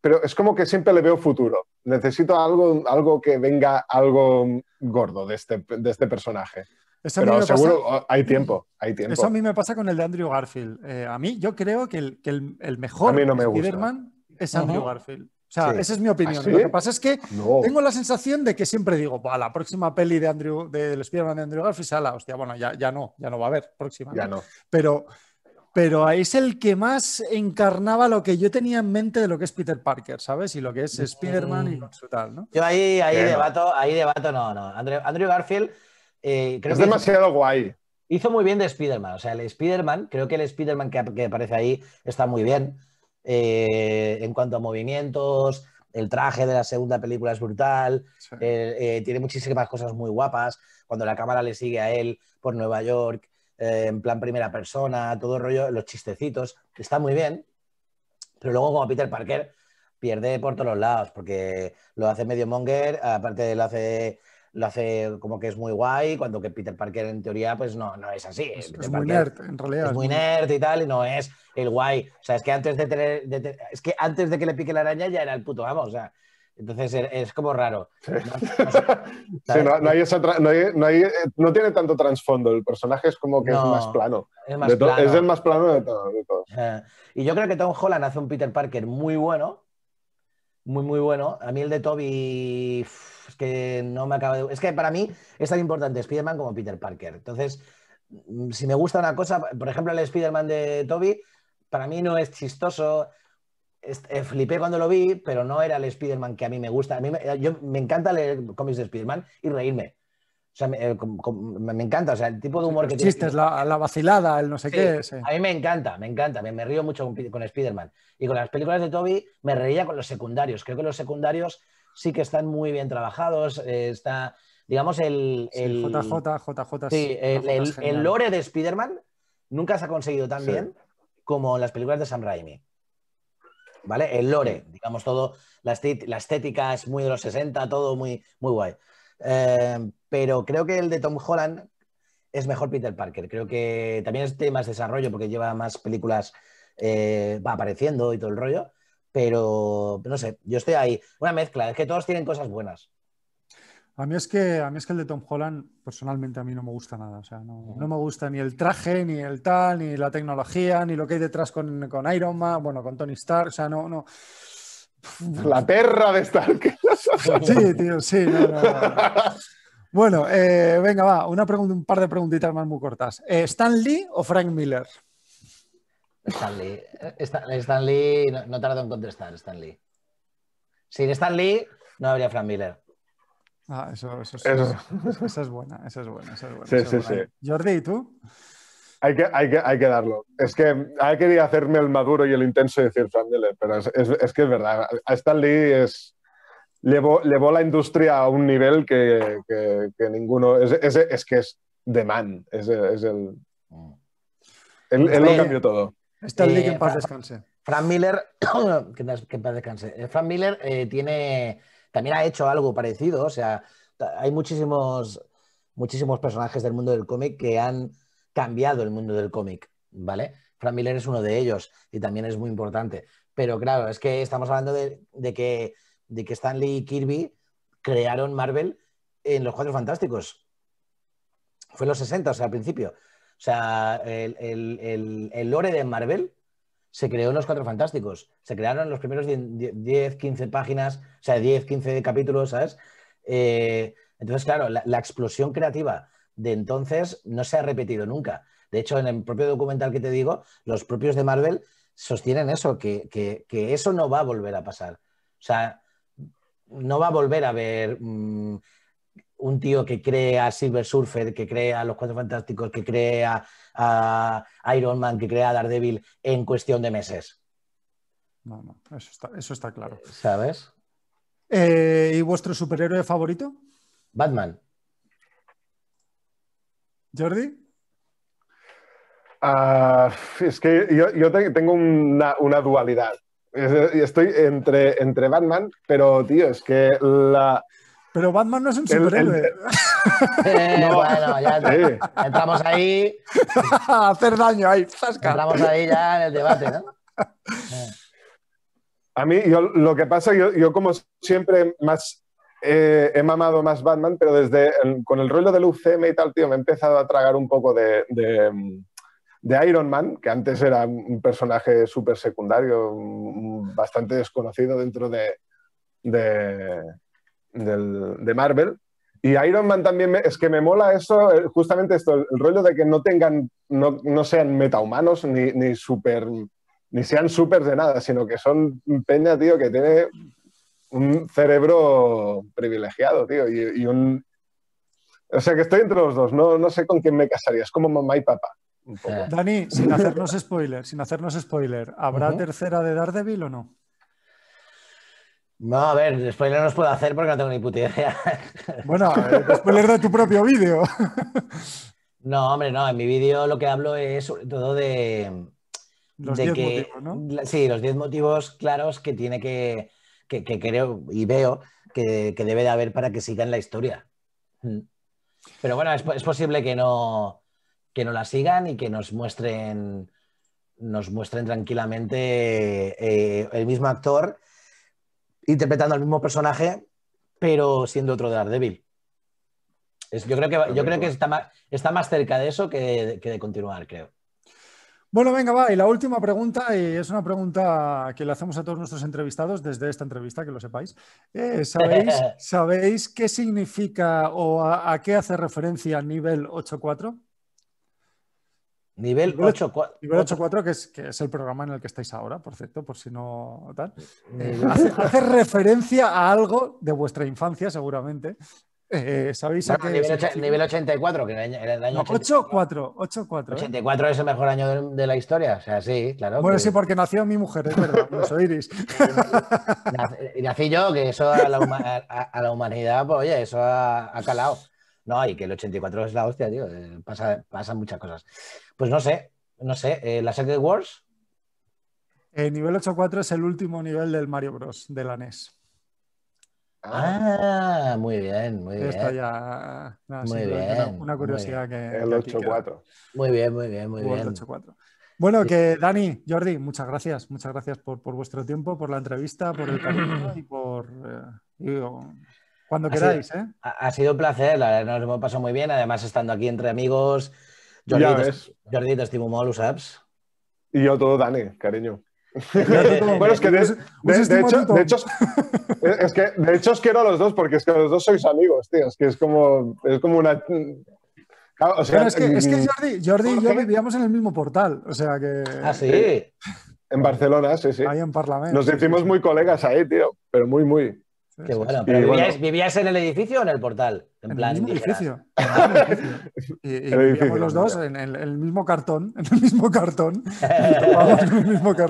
pero es como que siempre le veo futuro. Necesito algo, algo que venga algo gordo de este, este personaje. Eso Pero seguro ah, hay tiempo, hay tiempo. Eso a mí me pasa con el de Andrew Garfield. Eh, a mí, yo creo que el, que mejor Spider-Man es Andrew Garfield. O sea, esa es mi ¿Ah, opinión. Lo que pasa es que tengo la sensación de que siempre digo, la próxima peli de Andrew, del Spiderman Spider-Man de Andrew Garfield la hostia. Bueno, ya, ya no, ya no va a haber próxima. Pero, pero es el que más encarnaba lo que yo tenía en mente de lo que es Peter Parker, ¿sabes? Y lo que es Spider-Man y tal, Yo ahí, ahí debato, ahí debato, no, no. Andrew Garfield eh, es demasiado guay. Hizo muy bien de Spider-Man. O sea, el Spider-Man, creo que el Spider-Man que, aparece ahí está muy bien. Eh, en cuanto a movimientos, el traje de la segunda película es brutal. Eh, tiene muchísimas cosas muy guapas. Cuando la cámara le sigue a él por Nueva York, en plan primera persona, todo el rollo, los chistecitos. Está muy bien. Pero luego, como Peter Parker, pierde por todos los lados, porque lo hace medio monger, aparte lo hace lo hace como que es muy guay, cuando que Peter Parker en teoría pues no, no es así. Es, muy nerd, en realidad. Es muy nerd y tal, y no es el guay. O sea, es que antes de, tener, es que, antes de que le pique la araña ya era el puto vamos o sea. Entonces e, es como raro. No tiene tanto trasfondo. El personaje es como que es más plano. Es, más plano. el más plano de todo. y yo creo que Tom Holland hace un Peter Parker muy bueno. Muy, muy bueno. A mí el de Toby es que no me acaba de... Es que para mí es tan importante Spider-Man como Peter Parker. Entonces, mm, si me gusta una cosa, por ejemplo, el Spider-Man de Toby, para mí no es chistoso. Eh, flipé cuando lo vi, pero no era el Spider-Man que a mí me gusta. A mí me, yo, me encanta leer cómics de Spider-Man y reírme. O sea, me, eh, encanta, o sea, el tipo de humor que tiene, tiene. La, la vacilada, el no sé qué. A mí me encanta, me encanta, me, río mucho con, con Spider-Man. Y con las películas de Toby me reía con los secundarios. Creo que los secundarios sí que están muy bien trabajados, eh, está, digamos, el... el sí, el, lore de Spider-Man nunca se ha conseguido tan bien como las películas de Sam Raimi. ¿Vale? El lore, digamos, todo, la, estética, la estética es muy de los 60, todo muy, muy guay. Eh, pero creo que el de Tom Holland es mejor Peter Parker. Creo que también es de más desarrollo porque lleva más películas eh, va apareciendo y todo el rollo pero no sé, yo estoy ahí. Una mezcla, es que todos tienen cosas buenas. A mí, es que, a mí es que el de Tom Holland, personalmente, a mí no me gusta nada. O sea, no, me gusta ni el traje, ni el tal, ni la tecnología, ni lo que hay detrás con, con Iron Man, bueno, con Tony Stark. O sea, no, no. La perra de Stark. Sí, tío, sí. bueno, eh, venga, va. Una pregunta, un par de preguntitas más muy cortas. Eh, ¿Stan Lee o Frank Miller? Stanley. Stanley no, no tardó en contestar, Stanley. Sin Stanley no habría Frank Miller. Ah, eso, eso, es buena, eso es buena, eso es Jordi, ¿y tú? Hay que, hay, que, hay que darlo. Es que hay querido hacerme el maduro y el intenso de decir Frank Miller, pero es, que es verdad. A Stanley es, Llevó, la industria a un nivel que, ninguno. Es, que es de man. Es, el. Mm. él, lo cambió todo. Stanley, eh, que en paz descanse. Eh, Fran Miller, que, eh, en paz descanse. Fran Miller tiene, también ha hecho algo parecido. O sea, hay muchísimos, muchísimos personajes del mundo del cómic que han cambiado el mundo del cómic, ¿vale? Fran Miller es uno de ellos y también es muy importante. Pero claro, es que estamos hablando de, que, de que y Kirby crearon Marvel en Los Cuatro Fantásticos. Fue en los 60, o sea, al principio. O sea, el, lore de Marvel se creó en Los Cuatro Fantásticos. Se crearon los primeros 10, 15 páginas, o sea, 10, 15 capítulos, ¿sabes? Eh, entonces, claro, la, explosión creativa de entonces no se ha repetido nunca. De hecho, en el propio documental que te digo, los propios de Marvel sostienen eso, que, eso no va a volver a pasar. O sea, no va a volver a haber mm, un tío que crea Silver Surfer, que crea Los Cuatro Fantásticos, que crea a, ah, Iron Man, que crea a Daredevil en cuestión de meses. No, no, eso está, claro. ¿Sabes? Eh, ¿Y vuestro superhéroe favorito? Batman. ¿Jordi? Ah, es que yo, tengo una, una, dualidad. Estoy entre, entre Batman, pero tío, es que la, pero Batman no es un superhéroe. Eh, bueno, ya entramos ahí. A Hacer daño ahí. estamos ahí ya en el debate, ¿no? A mí, yo, lo que pasa, yo, como siempre más eh, he mamado más Batman, pero desde con el rollo del UCM y tal, tío, me he empezado a tragar un poco de, de, Iron Man, que antes era un personaje súper secundario, mm, bastante desconocido dentro de del, de Marvel. Y Iron Man también es que me mola eso, eh, justamente esto, el, rollo de que no tengan, no, no sean metahumanos ni, ni super, ni sean super de nada, sino que son peña, tío, que tiene un cerebro privilegiado, tío, y, un... O sea que estoy entre los dos, no, sé con quién me casaría, es como mamá y papá. Eh. Dani, sin hacernos spoiler, sin hacernos spoiler, ¿habrá tercera de Daredevil o no? No, a ver, spoiler no os puedo hacer porque no tengo ni puta idea. Bueno, spoiler de tu propio vídeo. No, hombre, no, en mi vídeo lo que hablo es sobre todo de. Los de que, motivos, ¿no? Sí, los 10 motivos claros que tiene que, que, creo y veo que, que, debe de haber para que sigan la historia. Mm. Pero bueno, es, posible que no, que no la sigan y que nos muestren, nos muestren tranquilamente eh, el mismo actor interpretando al mismo personaje, pero siendo otro de Es, yo creo que, yo creo que está, más, está más cerca de eso que, de continuar, creo. Bueno, venga, va. Y la última pregunta, y es una pregunta que le hacemos a todos nuestros entrevistados desde esta entrevista, que lo sepáis. Eh, ¿sabéis, qué significa o a, a, qué hace referencia nivel 8.4? Nivel 8.4. Nivel 8.4, que es, que es el programa en el que estáis ahora, por cierto, por si no tal. Mm. Eh, hace, referencia a algo de vuestra infancia, seguramente. Eh, ¿Sabéis a qué nivel, 84, que era el año, era el año no, 84. 84, 84 es el mejor año de, la historia, o sea, sí, claro. Bueno, sí, porque nació mi mujer, es verdad, no soy Iris. nací, yo, que eso a la, a la humanidad, pues oye, eso ha calado. No, y que el 84 es la hostia, tío. Eh, pasan muchas cosas. Pues no sé, no sé. Eh, ¿La Secret Wars? El eh, nivel 8.4 es el último nivel del Mario Bros. de la NES. Ah, muy bien, muy bien. Esto ya. muy bien, una curiosidad que. El 8.4. Muy bien, muy bien, muy bien. El 8.4. Bueno, que Dani, Jordi, muchas gracias. Muchas gracias por, por, vuestro tiempo, por la entrevista, por el camino y por. Eh, cuando queráis, ¿eh? Ha, sido un placer, nos hemos pasado muy bien. Además, estando aquí entre amigos, Jordi, te estimo muy, ¿sabes? Y yo todo, Dani, cariño. bueno, es que de, hecho, de, hecho, es que de hecho os quiero a los dos porque es que los dos sois amigos, tío. Es que es como, es como una. es, que, mm, Jordi, Jordi y yo vivíamos en el mismo portal. O sea que. Ah, sí. Eh, en Barcelona, sí, sí. Ahí en Parlamento. Nos decimos muy colegas ahí, tío. Pero muy, muy. Qué bueno, pero en el edificio o en el portal? En, plan, el edificio. y, vivíamos los dos en el, mismo cartón, en el mismo cartón.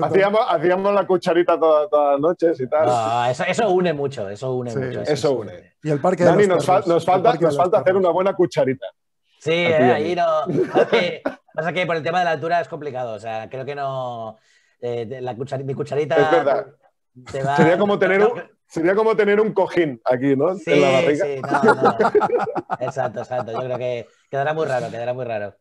Hacíamos, la cucharita todas las noches y tal. eso, une mucho, eso une mucho. Eso, une. Y el parque de nos, nos falta, hacer una buena cucharita. Sí, eh, ahí no. Pasa que por el tema de la altura es complicado. O sea, creo que no. Eh, mi cucharita. Sería como tener un Sería como tener un cojín aquí, ¿no? Sí, en la barriga. sí, Exacto, exacto. Yo creo que quedará muy raro, quedará muy raro.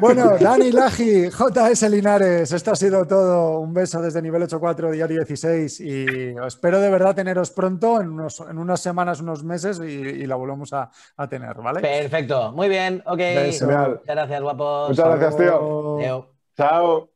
Bueno, Dani Laji, JS Linares, esto ha sido todo. Un beso desde nivel 84, diario 16. Y espero de verdad teneros pronto, en, unas semanas, unos meses, y, la volvemos a, tener, ¿vale? Perfecto, muy bien, ok. Muchas gracias, guapos. Muchas gracias, tío. Chao.